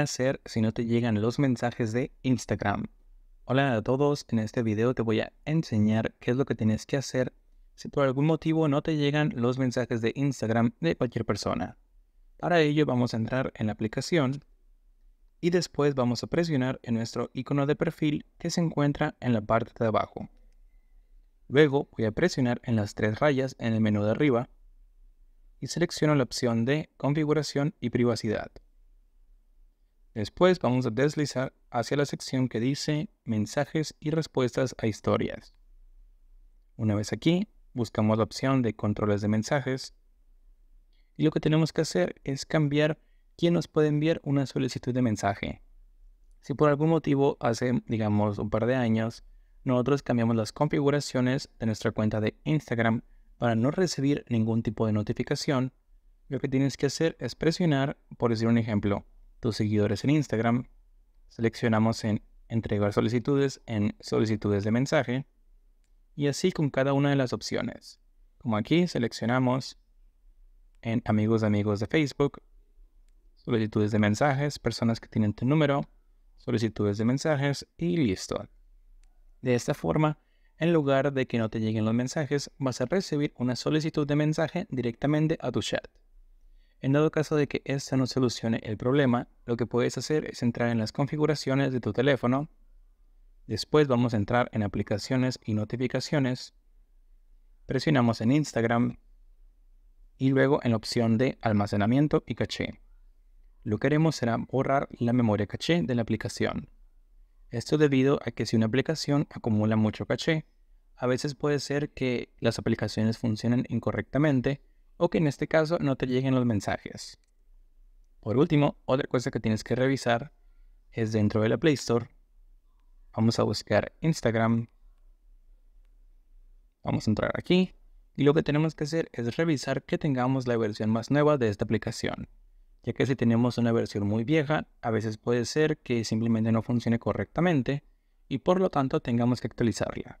hacer si no te llegan los mensajes de Instagram? Hola a todos, en este video te voy a enseñar qué es lo que tienes que hacer si por algún motivo no te llegan los mensajes de Instagram de cualquier persona. Para ello vamos a entrar en la aplicación y después vamos a presionar en nuestro icono de perfil que se encuentra en la parte de abajo. Luego voy a presionar en las tres rayas en el menú de arriba y selecciono la opción de configuración y privacidad. Después vamos a deslizar hacia la sección que dice mensajes y respuestas a historias. Una vez aquí, buscamos la opción de controles de mensajes y lo que tenemos que hacer es cambiar quién nos puede enviar una solicitud de mensaje. Si por algún motivo hace, digamos, un par de años, nosotros cambiamos las configuraciones de nuestra cuenta de Instagram para no recibir ningún tipo de notificación, lo que tienes que hacer es presionar, por decir un ejemplo, tus seguidores en Instagram. Seleccionamos en entregar solicitudes en solicitudes de mensaje y así con cada una de las opciones. Como aquí seleccionamos en amigos de amigos de Facebook, solicitudes de mensajes, personas que tienen tu número, solicitudes de mensajes y listo. De esta forma, en lugar de que no te lleguen los mensajes, vas a recibir una solicitud de mensaje directamente a tu chat. En dado caso de que esta no solucione el problema, lo que puedes hacer es entrar en las configuraciones de tu teléfono. Después vamos a entrar en aplicaciones y notificaciones. Presionamos en Instagram y luego en la opción de almacenamiento y caché. Lo que haremos será borrar la memoria caché de la aplicación. Esto debido a que si una aplicación acumula mucho caché, a veces puede ser que las aplicaciones funcionen incorrectamente o que en este caso no te lleguen los mensajes. Por último, otra cosa que tienes que revisar es dentro de la Play Store. Vamos a buscar Instagram. Vamos a entrar aquí y lo que tenemos que hacer es revisar que tengamos la versión más nueva de esta aplicación, ya que si tenemos una versión muy vieja, a veces puede ser que simplemente no funcione correctamente y por lo tanto tengamos que actualizarla.